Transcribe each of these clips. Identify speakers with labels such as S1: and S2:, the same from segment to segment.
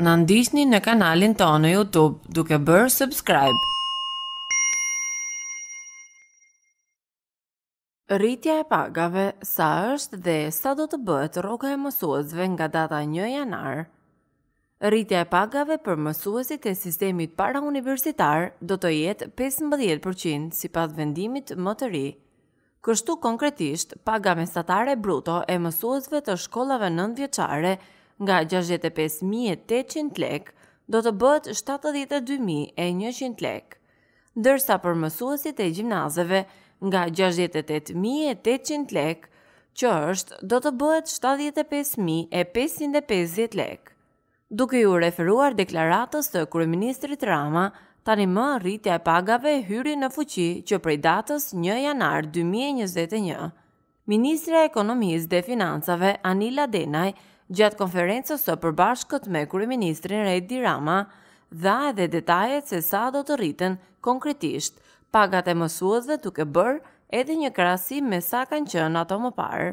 S1: Në ndisni në kanalin të në Youtube duke bërë subscribe. Rritja e pagave, sa është dhe sa do të bëhet roka e mësuesve nga data 1 janar. Rritja e pagave për mësuesit e sistemit para universitar do të jetë 15% si pas vendimit më të ri. Kështu konkretisht, paga mesatare bruto e mësuesve të shkollave nëndvjeqare nga 65.800 lek, do të bët 72.100 lek, dërsa për mësuesit e gjimnazeve nga 68.800 lek, që është do të bëhet 75.550 lek. Duke ju referuar deklaratës të Kryeministrit Rama, tani më rritja e pagave hyri në fuqi që prej datës 1 janar 2021. Ministra e Ekonomisë dhe Financave Anila Denaj, gjatë konferencës së përbashkët me Kryeministrin Redi Rama dha edhe detajet se sa do të rriten konkretisht pagat e mësuesve duke bërë edhe një krahasim me sa kanë qenë ato më parë.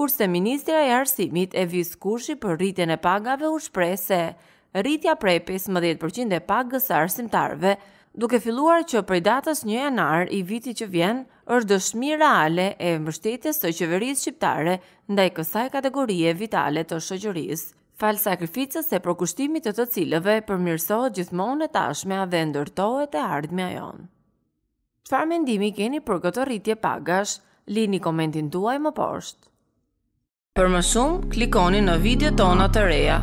S1: Kurse ministra e arsimit e viskushi kushi për rritjen e pagave u shpreh se rritja prej 15% e pagës së arsimtarëve duke filluar që prej datës 1 janar i vitit që vjen është dëshmi reale e mbështetjes së qeverisë shqiptare ndaj kësaj kategorie vitale të shoqërisë fal sakrificës së përkushtimit të të cilëve përmirësohet gjithmonë e tashmja dhe ndërtohet e ardhmja jonë. Çfarë mendimi keni për këtë rritje pagash, lini komentin tuaj më poshtë. Për më shumë, klikoni në video tona të reja.